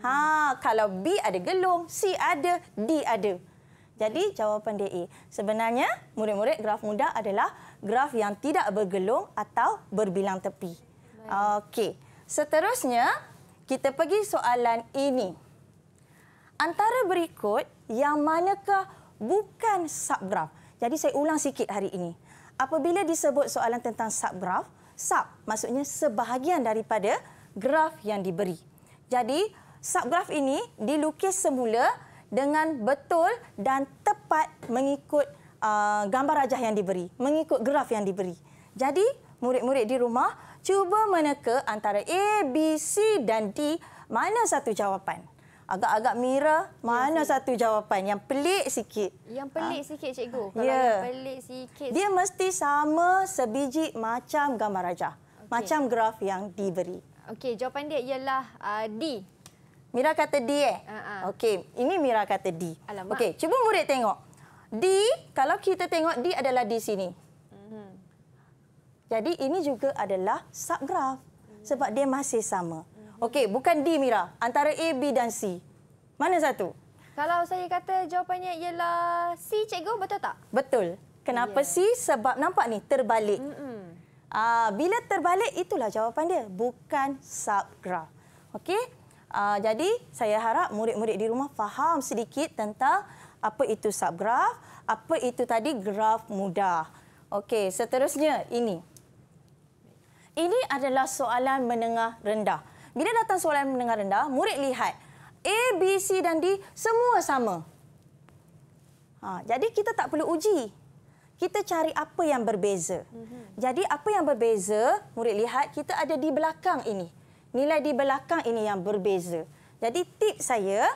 Ha, kalau B ada gelung, C ada, D ada. Jadi jawapan dia A. Sebenarnya murid-murid graf muda adalah graf yang tidak bergelung atau berbilang tepi. Okey. Seterusnya kita pergi soalan ini antara berikut yang manakah bukan subgraf. Jadi saya ulang sikit hari ini. Apabila disebut soalan tentang subgraf, sub maksudnya sebahagian daripada graf yang diberi. Jadi subgraf ini dilukis semula dengan betul dan tepat mengikut uh, gambar rajah yang diberi, mengikut graf yang diberi. Jadi murid-murid di rumah cuba meneka antara A, B, C dan D mana satu jawapan agak-agak Mira, mana ya, satu jawapan yang pelik sikit? Yang pelik ha? sikit cikgu. Ya. Kalau ya. yang pelik sikit. Dia mesti sama sebiji macam gambar rajah. Okay. Macam graf yang diberi. Okey, jawapan dia ialah uh, D. Mira kata D eh? Uh -huh. Okey, ini Mira kata D. Okey, cuba murid tengok. D, kalau kita tengok D adalah di sini. Mhm. Jadi ini juga adalah subgraf hmm. sebab dia masih sama. Okey, bukan D Mira. Antara A, B dan C. Mana satu? Kalau saya kata jawapannya ialah C, cikgu. Betul tak? Betul. Kenapa yeah. Sebab nampak ni terbalik. Mm-hmm. Uh, bila terbalik, itulah jawapan dia. Bukan subgraf. Okey? Ah, jadi, saya harap murid-murid di rumah faham sedikit tentang apa itu subgraf, apa itu tadi graf mudah. Okey, seterusnya ini. Ini adalah soalan menengah rendah bila datang soalan mendengar rendah, murid lihat A, B, C dan D semua sama. Ha, jadi kita tak perlu uji. Kita cari apa yang berbeza. Mhm. Jadi apa yang berbeza, murid lihat, kita ada di belakang ini. Nilai di belakang ini yang berbeza. Jadi tip saya,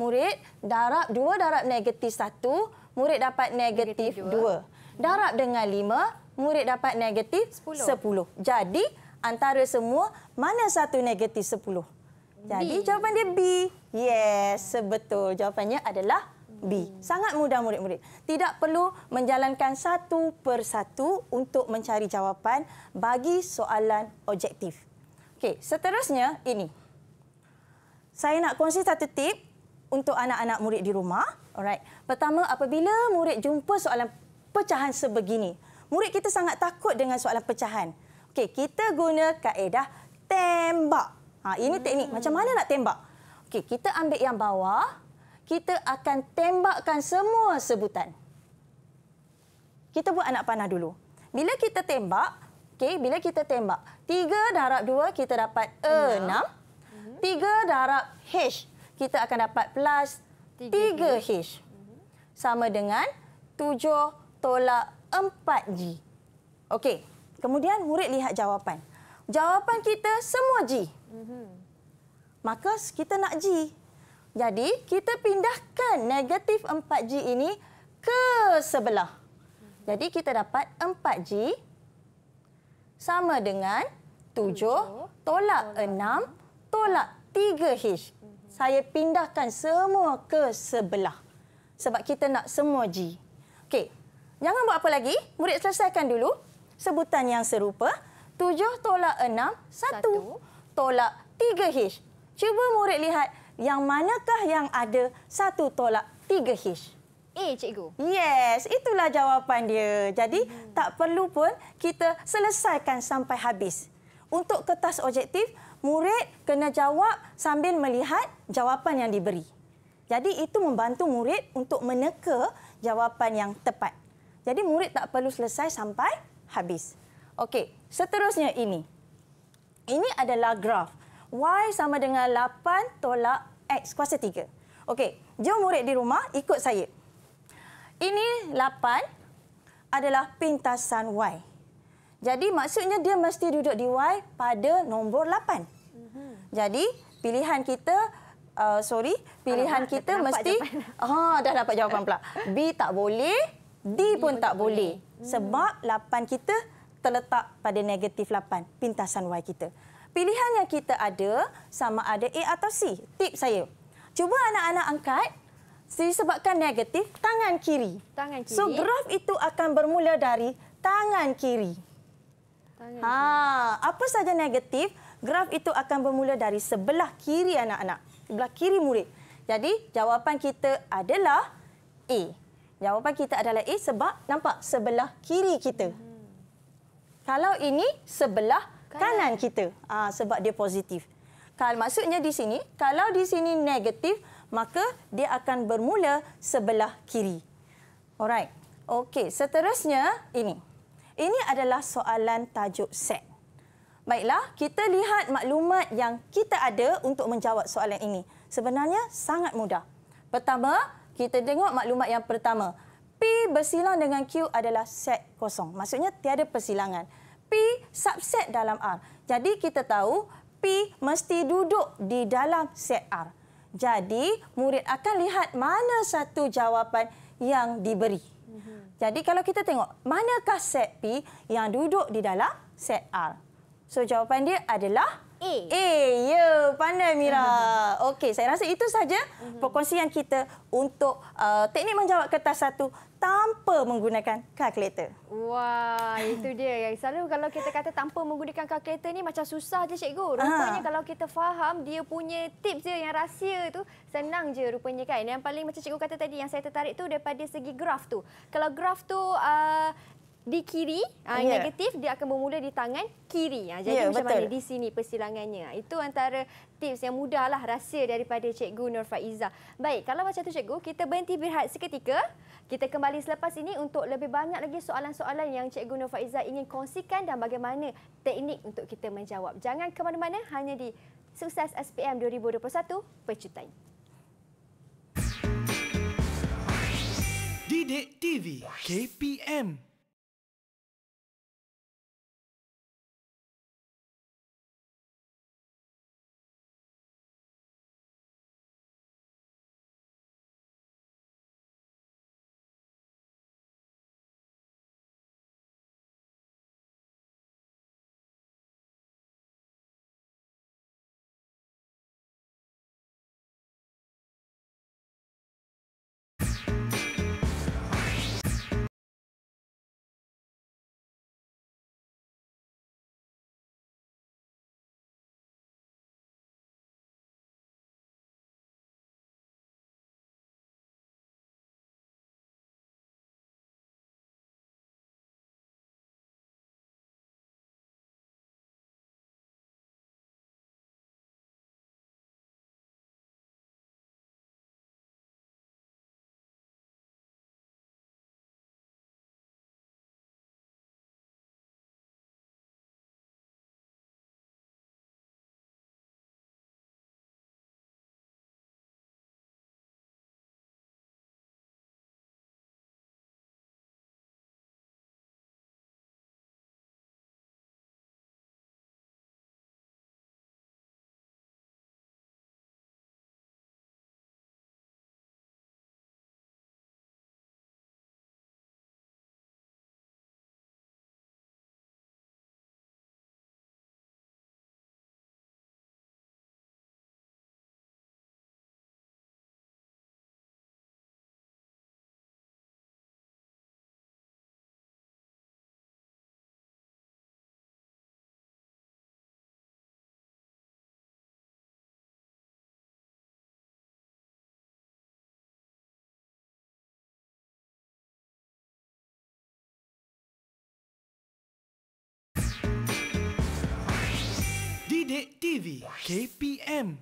murid darab dua darab negatif satu, murid dapat negatif, negatif dua. Darab dengan lima, murid dapat negatif sepuluh. sepuluh. Jadi, antara semua mana satu negatif 10? Jadi B. jawapan dia B. Yes, sebetul. Jawapannya adalah B. Sangat mudah murid-murid. Tidak perlu menjalankan satu per satu untuk mencari jawapan bagi soalan objektif. Okey, seterusnya ini. Saya nak kongsi satu tip untuk anak-anak murid di rumah. Alright. Pertama, apabila murid jumpa soalan pecahan sebegini, murid kita sangat takut dengan soalan pecahan. Okey, kita guna kaedah tembak. Ha, ini hmm. teknik. Macam mana nak tembak? Okey, kita ambil yang bawah. Kita akan tembakkan semua sebutan. Kita buat anak panah dulu. Bila kita tembak, okey, bila kita tembak, 3 darab 2 kita dapat 6. 3 hmm. darab H kita akan dapat plus 3H. Sama dengan 7 tolak 4G. Okey. Kemudian murid lihat jawapan. Jawapan kita semua G. Maka kita nak G. Jadi kita pindahkan negatif 4G ini ke sebelah. Jadi kita dapat 4G sama dengan 7 tolak 6 tolak 3H. Saya pindahkan semua ke sebelah. Sebab kita nak semua G. Okey. Jangan buat apa lagi. Murid selesaikan dulu sebutan yang serupa 7 tolak 6 1 tolak 3H. Cuba murid lihat yang manakah yang ada 1 tolak 3H. Eh, cikgu. Yes, itulah jawapan dia. Jadi, hmm. tak perlu pun kita selesaikan sampai habis. Untuk kertas objektif, murid kena jawab sambil melihat jawapan yang diberi. Jadi, itu membantu murid untuk meneka jawapan yang tepat. Jadi, murid tak perlu selesai sampai habis. Okey, seterusnya ini. Ini adalah graf. Y sama dengan 8 tolak X kuasa 3. Okey, jom murid di rumah ikut saya. Ini 8 adalah pintasan Y. Jadi maksudnya dia mesti duduk di Y pada nombor 8. Jadi pilihan kita, uh, sorry, pilihan kita mesti... Ah, dah dapat jawapan pula. B tak boleh, D pun tak boleh. Sebab 8 kita terletak pada negatif 8, pintasan Y kita. Pilihan yang kita ada sama ada A atau C. Tip saya, cuba anak-anak angkat disebabkan negatif tangan kiri. Tangan kiri. So, graf itu akan bermula dari tangan kiri. ha, Apa saja negatif, graf itu akan bermula dari sebelah kiri anak-anak. Sebelah kiri murid. Jadi, jawapan kita adalah A. Jawapan kita adalah A sebab nampak sebelah kiri kita. Hmm. Kalau ini sebelah kanan, kanan kita. ha, sebab dia positif. Kalau maksudnya di sini, kalau di sini negatif, maka dia akan bermula sebelah kiri. Alright. Okey, seterusnya ini. Ini adalah soalan tajuk set. Baiklah, kita lihat maklumat yang kita ada untuk menjawab soalan ini. Sebenarnya sangat mudah. Pertama, kita tengok maklumat yang pertama. P bersilang dengan Q adalah set kosong. Maksudnya tiada persilangan. P subset dalam R. Jadi kita tahu P mesti duduk di dalam set R. Jadi murid akan lihat mana satu jawapan yang diberi. Jadi kalau kita tengok manakah set P yang duduk di dalam set R. So jawapan dia adalah A. A, ya. Pandai, Mira. Okey, saya rasa itu saja sahaja mhm. perkongsian kita untuk uh, teknik menjawab kertas satu tanpa menggunakan kalkulator. Wah, itu dia. Yang selalu kalau kita kata tanpa menggunakan kalkulator ni macam susah je cikgu. Ah. Rupanya ha. kalau kita faham dia punya tips dia yang rahsia tu senang je rupanya kan. Yang paling macam cikgu kata tadi yang saya tertarik tu daripada segi graf tu. Kalau graf tu uh, di kiri, yeah. Ya. negatif dia akan bermula di tangan kiri. Ah, jadi yeah, macam betul. mana di sini persilangannya. Ah, itu antara tips yang mudahlah rahsia daripada Cikgu Nur Faiza. Baik, kalau macam tu Cikgu, kita berhenti berehat seketika. Kita kembali selepas ini untuk lebih banyak lagi soalan-soalan yang Cikgu Nur Faiza ingin kongsikan dan bagaimana teknik untuk kita menjawab. Jangan ke mana-mana, hanya di Sukses SPM 2021 Percutai. Didik TV KPM Bidik TV KPM.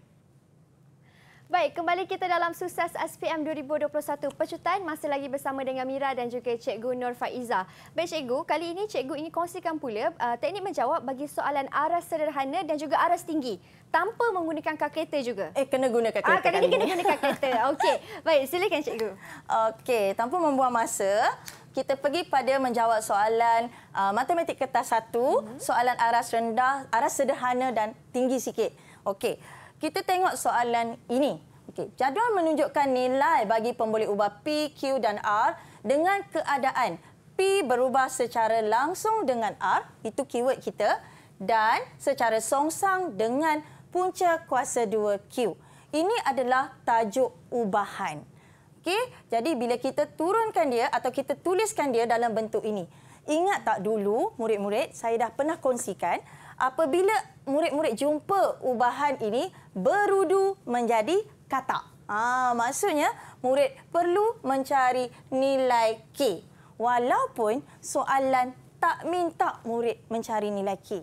Baik, kembali kita dalam sukses SPM 2021 Pecutan. Masih lagi bersama dengan Mira dan juga Cikgu Nur Faiza. Baik Cikgu, kali ini Cikgu ingin kongsikan pula uh, teknik menjawab bagi soalan aras sederhana dan juga aras tinggi tanpa menggunakan kalkulator juga. Eh, kena guna ah, kalkulator. Ah, kali ini kena guna kalkulator. Okey. Baik, silakan Cikgu. Okey, tanpa membuang masa, kita pergi pada menjawab soalan uh, matematik kertas satu, mm-hmm. soalan aras rendah, aras sederhana dan tinggi sikit. Okey, kita tengok soalan ini. Okey, jadual menunjukkan nilai bagi pemboleh ubah P, Q dan R dengan keadaan P berubah secara langsung dengan R, itu keyword kita, dan secara songsang dengan punca kuasa 2Q. Ini adalah tajuk ubahan. Okey, jadi bila kita turunkan dia atau kita tuliskan dia dalam bentuk ini. Ingat tak dulu murid-murid saya dah pernah kongsikan apabila murid-murid jumpa ubahan ini berudu menjadi katak. Ah, maksudnya murid perlu mencari nilai K. Walaupun soalan tak minta murid mencari nilai K.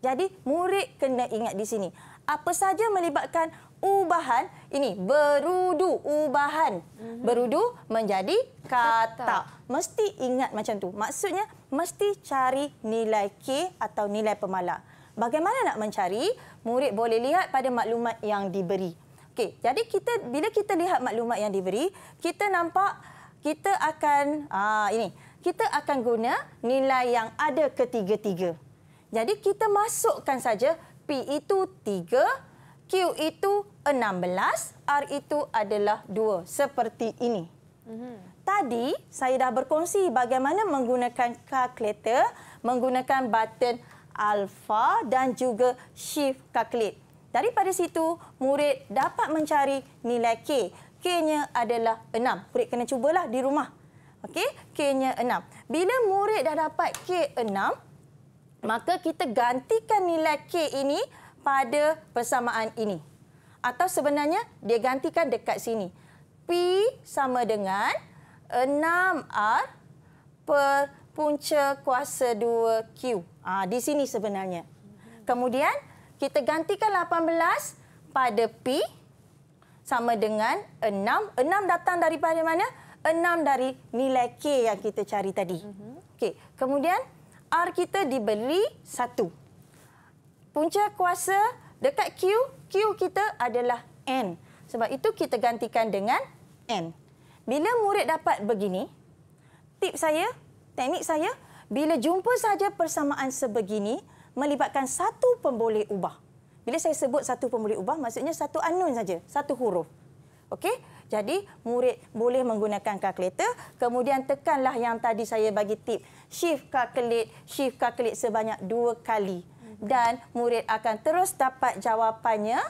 Jadi murid kena ingat di sini. Apa saja melibatkan ubahan ini berudu ubahan mhm. berudu menjadi kata mesti ingat macam tu maksudnya mesti cari nilai K atau nilai pemala bagaimana nak mencari murid boleh lihat pada maklumat yang diberi okey jadi kita bila kita lihat maklumat yang diberi kita nampak kita akan ah ini kita akan guna nilai yang ada ketiga-tiga jadi kita masukkan saja P itu 3 Q itu 16, R itu adalah 2 seperti ini. Mhm. Tadi saya dah berkongsi bagaimana menggunakan kalkulator, menggunakan button alpha dan juga shift calculate. Daripada situ murid dapat mencari nilai K. K-nya adalah 6. Murid kena cubalah di rumah. Okey, K-nya 6. Bila murid dah dapat K 6, maka kita gantikan nilai K ini pada persamaan ini. Atau sebenarnya dia gantikan dekat sini. P sama dengan 6R per punca kuasa 2Q. Ha, ah, di sini sebenarnya. Kemudian kita gantikan 18 pada P sama dengan 6. 6 datang daripada mana? 6 dari nilai K yang kita cari tadi. Mhm. Okay. Kemudian R kita diberi 1 punca kuasa dekat Q, Q kita adalah N. Sebab itu kita gantikan dengan N. Bila murid dapat begini, tip saya, teknik saya, bila jumpa saja persamaan sebegini, melibatkan satu pemboleh ubah. Bila saya sebut satu pemboleh ubah, maksudnya satu anun saja, satu huruf. Okey? Jadi, murid boleh menggunakan kalkulator, kemudian tekanlah yang tadi saya bagi tip. Shift kalkulator, shift kalkulator sebanyak dua kali dan murid akan terus dapat jawapannya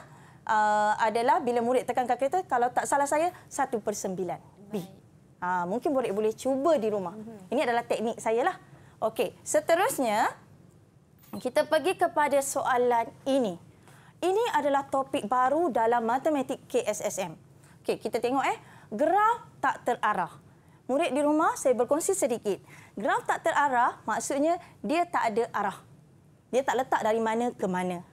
uh, adalah bila murid tekankan kereta kalau tak salah saya 1 per 9 B. Uh, mungkin murid boleh cuba di rumah. Mhm. Ini adalah teknik saya lah. Okey, seterusnya kita pergi kepada soalan ini. Ini adalah topik baru dalam matematik KSSM. Okey, kita tengok eh. Graf tak terarah. Murid di rumah, saya berkongsi sedikit. Graf tak terarah maksudnya dia tak ada arah. Dia tak letak dari mana ke mana.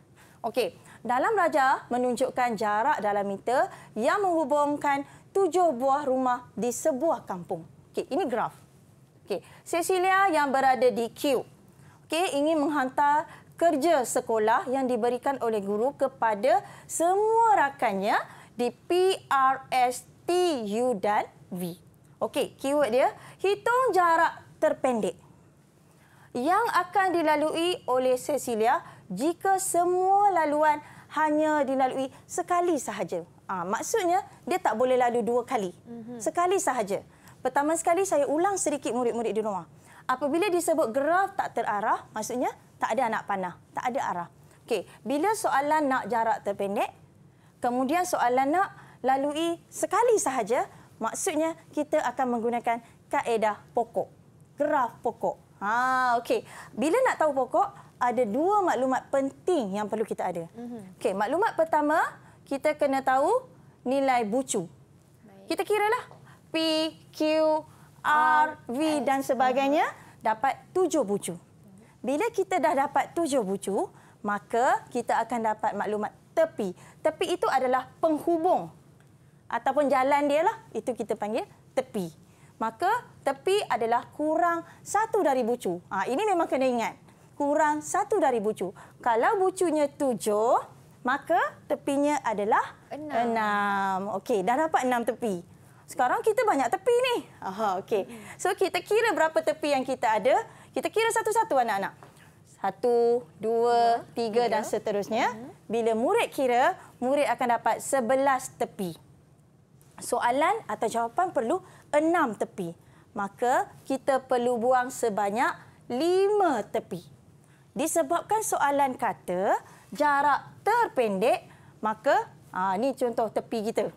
Okey, dalam raja menunjukkan jarak dalam meter yang menghubungkan tujuh buah rumah di sebuah kampung. Okey, ini graf. Okey, Cecilia yang berada di Q. Okey, ingin menghantar kerja sekolah yang diberikan oleh guru kepada semua rakannya di P, R, S, T, U dan V. Okey, keyword dia hitung jarak terpendek yang akan dilalui oleh Cecilia jika semua laluan hanya dilalui sekali sahaja. Ha, maksudnya, dia tak boleh lalu dua kali. Mhm. Sekali sahaja. Pertama sekali, saya ulang sedikit murid-murid di rumah. Apabila disebut graf tak terarah, maksudnya tak ada anak panah, tak ada arah. Okey, bila soalan nak jarak terpendek, kemudian soalan nak lalui sekali sahaja, maksudnya kita akan menggunakan kaedah pokok, graf pokok. Ha, okay. Bila nak tahu pokok, ada dua maklumat penting yang perlu kita ada. Mhm. Okay, maklumat pertama, kita kena tahu nilai bucu. Kita kira lah P, Q, R, V dan sebagainya mhm. dapat tujuh bucu. Bila kita dah dapat tujuh bucu, maka kita akan dapat maklumat tepi. Tepi itu adalah penghubung ataupun jalan dia lah. Itu kita panggil tepi maka tepi adalah kurang satu dari bucu. Ha, ini memang kena ingat. Kurang satu dari bucu. Kalau bucunya tujuh, maka tepinya adalah enam. enam. Okey, dah dapat enam tepi. Sekarang kita banyak tepi ni. Aha, okey. So kita kira berapa tepi yang kita ada. Kita kira satu-satu anak-anak. Satu, dua, tiga dan seterusnya. Mhm. Bila murid kira, murid akan dapat sebelas tepi soalan atau jawapan perlu enam tepi. Maka kita perlu buang sebanyak lima tepi. Disebabkan soalan kata jarak terpendek, maka aa, ha, ni contoh tepi kita.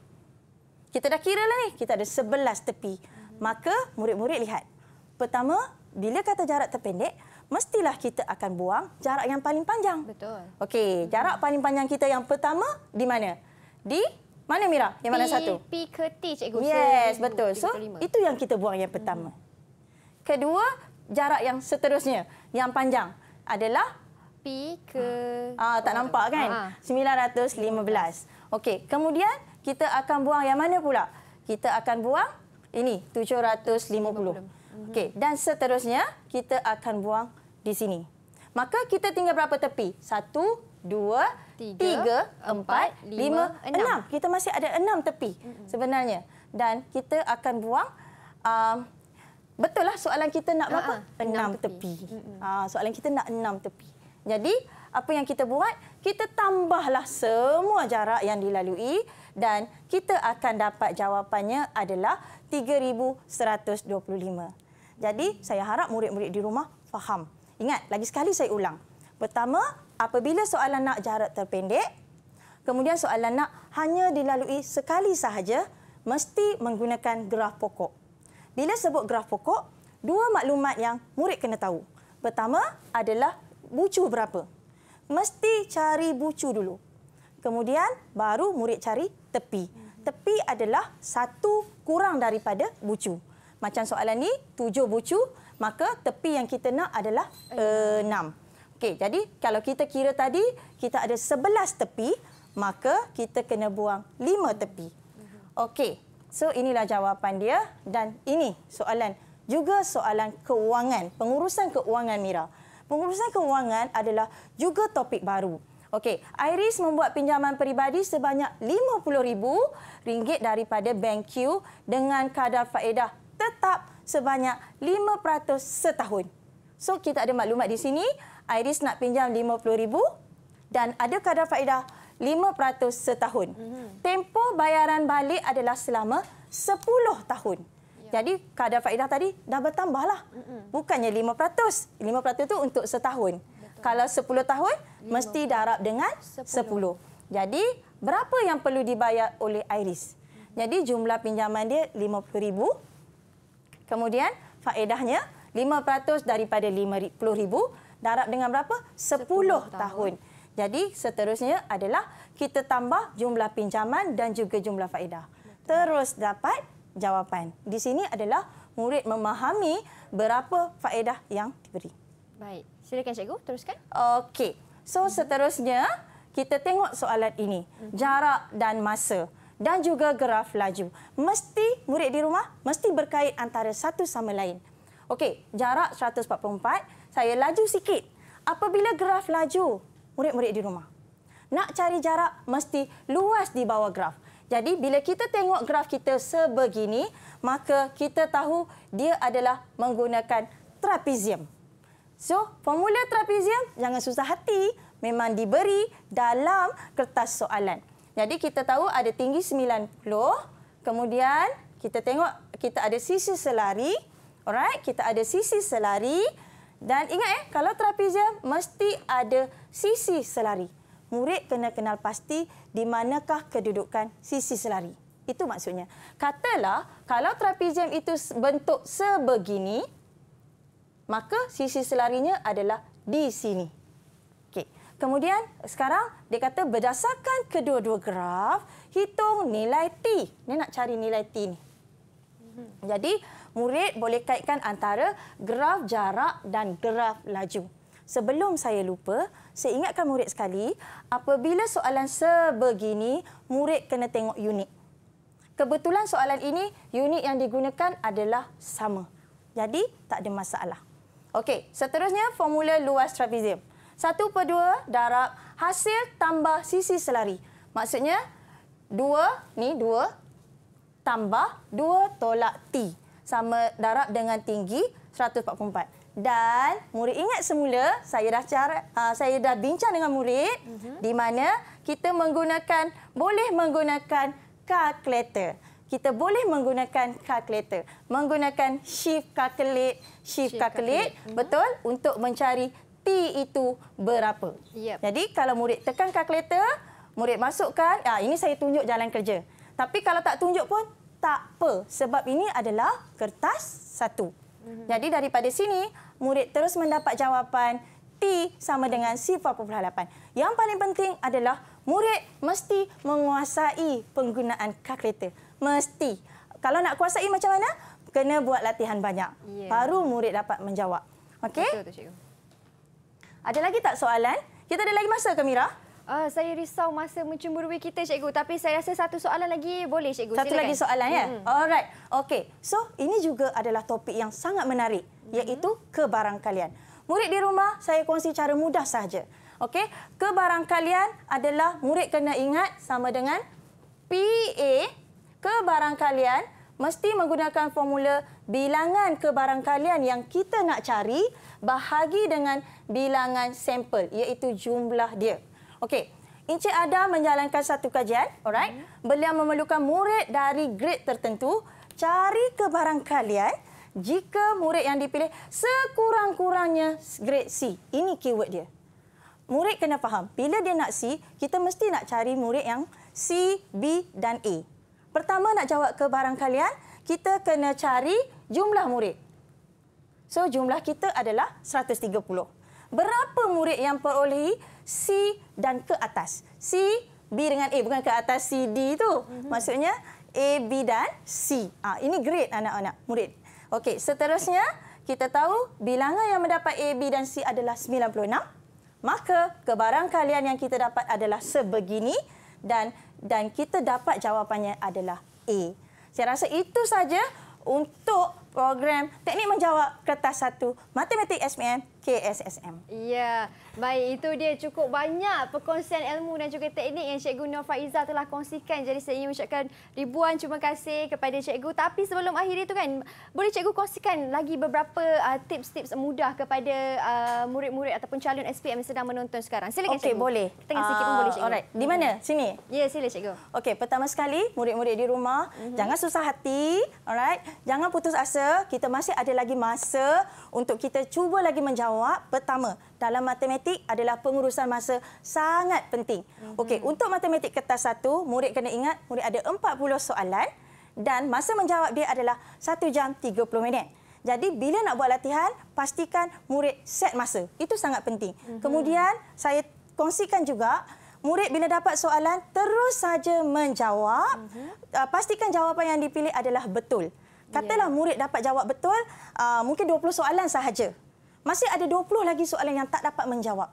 Kita dah kira lah ni, kita ada sebelas tepi. Maka murid-murid lihat. Pertama, bila kata jarak terpendek, mestilah kita akan buang jarak yang paling panjang. Betul. Okey, jarak paling panjang kita yang pertama di mana? Di mana Mira? Yang mana satu? Pi ke T cikgu. Yes, betul. So, itu yang kita buang yang pertama. Kedua, jarak yang seterusnya, yang panjang adalah? P ke... Ah, ah tak nampak kan? Aa. Ah. 915. Okey, kemudian kita akan buang yang mana pula? Kita akan buang ini, 750. Mhm. Okey, dan seterusnya kita akan buang di sini. Maka kita tinggal berapa tepi? Satu, dua, tiga tiga, empat, lima, enam. Kita masih ada enam tepi sebenarnya. Dan kita akan buang... Um, betul lah soalan kita nak berapa? Ha, ha. Enam tepi. Ha, soalan kita nak enam tepi. Jadi, apa yang kita buat? Kita tambahlah semua jarak yang dilalui. Dan kita akan dapat jawapannya adalah 3,125. Jadi, saya harap murid-murid di rumah faham. Ingat, lagi sekali saya ulang. Pertama, apabila soalan nak jarak terpendek, kemudian soalan nak hanya dilalui sekali sahaja, mesti menggunakan graf pokok. Bila sebut graf pokok, dua maklumat yang murid kena tahu. Pertama adalah bucu berapa. Mesti cari bucu dulu. Kemudian baru murid cari tepi. Tepi adalah satu kurang daripada bucu. Macam soalan ni, tujuh bucu, maka tepi yang kita nak adalah eh, enam. Uh, Okey, jadi kalau kita kira tadi kita ada 11 tepi, maka kita kena buang 5 tepi. Okey. So inilah jawapan dia dan ini soalan juga soalan keuangan, pengurusan keuangan Mira. Pengurusan keuangan adalah juga topik baru. Okey, Iris membuat pinjaman peribadi sebanyak RM50,000 daripada bank Q dengan kadar faedah tetap sebanyak 5% setahun. So kita ada maklumat di sini, Iris nak pinjam RM50,000 dan ada kadar faedah 5% setahun. Mhm. Tempoh bayaran balik adalah selama 10 tahun. Ya. Jadi kadar faedah tadi dah bertambahlah. Mhm. Bukannya 5%. 5% tu untuk setahun. Kalau 10 tahun, mesti darab dengan 10. 10. Jadi berapa yang perlu dibayar oleh Iris? Mhm. Jadi jumlah pinjaman dia RM50,000. Kemudian faedahnya 5% daripada RM50,000 darab dengan berapa? 10, 10 tahun. Jadi seterusnya adalah kita tambah jumlah pinjaman dan juga jumlah faedah. Terus dapat jawapan. Di sini adalah murid memahami berapa faedah yang diberi. Baik, silakan cikgu teruskan. Okey. So seterusnya kita tengok soalan ini. Mhm. Jarak dan masa dan juga graf laju. Mesti murid di rumah mesti berkait antara satu sama lain. Okey, jarak 144, saya laju sikit. Apabila graf laju, murid-murid di rumah. Nak cari jarak, mesti luas di bawah graf. Jadi, bila kita tengok graf kita sebegini, maka kita tahu dia adalah menggunakan trapezium. So, formula trapezium, jangan susah hati. Memang diberi dalam kertas soalan. Jadi, kita tahu ada tinggi 90. Kemudian, kita tengok kita ada sisi selari. Alright, kita ada sisi selari dan ingat eh kalau trapezium mesti ada sisi selari. Murid kena kenal pasti di manakah kedudukan sisi selari. Itu maksudnya. Katalah kalau trapezium itu bentuk sebegini maka sisi selarinya adalah di sini. Okey. Kemudian sekarang dia kata berdasarkan kedua-dua graf hitung nilai T. Ni nak cari nilai T ni. Hmm. Jadi murid boleh kaitkan antara graf jarak dan graf laju. Sebelum saya lupa, saya ingatkan murid sekali, apabila soalan sebegini, murid kena tengok unit. Kebetulan soalan ini, unit yang digunakan adalah sama. Jadi, tak ada masalah. Okey, seterusnya formula luas trapezium. Satu per dua darab hasil tambah sisi selari. Maksudnya, dua ni dua tambah dua tolak T sama darab dengan tinggi 144. Dan murid ingat semula saya dah cara ah, saya dah bincang dengan murid uh mhm. -huh. di mana kita menggunakan boleh menggunakan kalkulator Kita boleh menggunakan kalkulator Menggunakan shift calculate, shift calculate, mhm. betul untuk mencari T itu berapa. Yep. Jadi kalau murid tekan kalkulator murid masukkan, ah ini saya tunjuk jalan kerja. Tapi kalau tak tunjuk pun tak apa sebab ini adalah kertas satu. Mhm. Jadi daripada sini, murid terus mendapat jawapan T sama dengan sifar perpuluh Yang paling penting adalah murid mesti menguasai penggunaan kalkulator. Mesti. Kalau nak kuasai macam mana? Kena buat latihan banyak. Yeah. Baru murid dapat menjawab. Okey? Ada lagi tak soalan? Kita ada lagi masa ke, Mirah? Uh, saya risau masa mencemburui kita cikgu tapi saya rasa satu soalan lagi boleh cikgu satu Silakan. lagi soalan ya hmm. alright okey so ini juga adalah topik yang sangat menarik hmm. iaitu kebarangkalian murid di rumah saya kongsi cara mudah saja okey kebarangkalian adalah murid kena ingat sama dengan PA kebarangkalian mesti menggunakan formula bilangan kebarangkalian yang kita nak cari bahagi dengan bilangan sampel iaitu jumlah dia Okey. Encik Ada menjalankan satu kajian, alright? Hmm. Beliau memerlukan murid dari grade tertentu cari kebarangkalian jika murid yang dipilih sekurang-kurangnya grade C. Ini keyword dia. Murid kena faham, bila dia nak C, kita mesti nak cari murid yang C, B dan A. Pertama nak jawab kebarangkalian, kita kena cari jumlah murid. So jumlah kita adalah 130. Berapa murid yang perolehi C dan ke atas. C, B dengan A. Bukan ke atas C, D itu. Mhm. Maksudnya A, B dan C. Ha, ini grade anak-anak murid. Okey, seterusnya kita tahu bilangan yang mendapat A, B dan C adalah 96. Maka kebarangkalian yang kita dapat adalah sebegini dan dan kita dapat jawapannya adalah A. Saya rasa itu saja untuk program teknik menjawab kertas 1 matematik SPM 2022. KSSM. Ya, baik itu dia cukup banyak perkongsian ilmu dan juga teknik yang Cikgu Nur Faiza telah kongsikan. Jadi saya ingin mengucapkan ribuan terima kasih kepada Cikgu. Tapi sebelum akhir itu kan, boleh Cikgu kongsikan lagi beberapa uh, tips-tips uh, mudah kepada uh, murid-murid uh, ataupun calon SPM yang sedang menonton sekarang. Silakan okay, Cikgu. Okey, boleh. tengah sikit pun uh, boleh ah, Cikgu. Alright. Di mana? Hmm. Sini. Ya, sila Cikgu. Okey, pertama sekali murid-murid di rumah, uh mhm. -huh. jangan susah hati. Alright. Jangan putus asa. Kita masih ada lagi masa untuk kita cuba lagi menjawab jawab pertama dalam matematik adalah pengurusan masa sangat penting. Mhm. Okey, untuk matematik kertas satu murid kena ingat murid ada 40 soalan dan masa menjawab dia adalah 1 jam 30 minit. Jadi bila nak buat latihan, pastikan murid set masa. Itu sangat penting. Mhm. Kemudian saya kongsikan juga Murid bila dapat soalan terus saja menjawab uh-huh. pastikan jawapan yang dipilih adalah betul. Ya. Katalah yeah. murid dapat jawab betul uh, mungkin 20 soalan sahaja. Masih ada 20 lagi soalan yang tak dapat menjawab.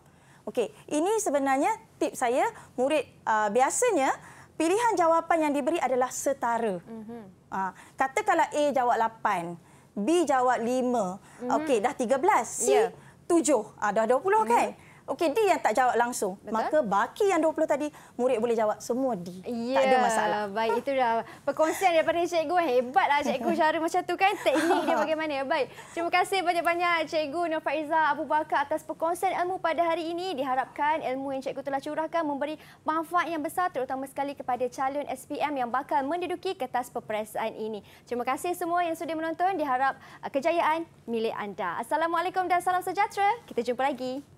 Okey, ini sebenarnya tip saya murid uh, biasanya pilihan jawapan yang diberi adalah setara. Mm-hmm. Uh, katakanlah A jawab 8, B jawab 5. Mm-hmm. Okey, dah 13. C yeah. 7. Uh, dah 20 mm-hmm. kan? Mhm. Okey, D yang tak jawab langsung. Betul? Maka baki yang 20 tadi, murid boleh jawab semua D. Ya, tak ada ya, masalah. Baik, itu dah perkongsian daripada cikgu. Hebatlah cikgu cara macam tu kan. Teknik dia bagaimana. Baik, terima kasih banyak-banyak cikgu Nur Faizah Abu Bakar atas perkongsian ilmu pada hari ini. Diharapkan ilmu yang cikgu telah curahkan memberi manfaat yang besar terutama sekali kepada calon SPM yang bakal menduduki kertas peperiksaan ini. Terima kasih semua yang sudah menonton. Diharap uh, kejayaan milik anda. Assalamualaikum dan salam sejahtera. Kita jumpa lagi.